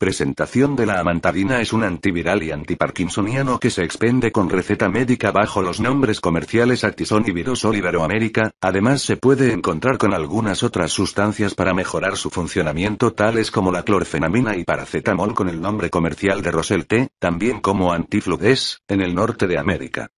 Presentación de la amantadina es un antiviral y antiparkinsoniano que se expende con receta médica bajo los nombres comerciales Actison y virus Oliveroamérica. Además se puede encontrar con algunas otras sustancias para mejorar su funcionamiento tales como la clorfenamina y paracetamol con el nombre comercial de Rosel también como antifludes, en el norte de América.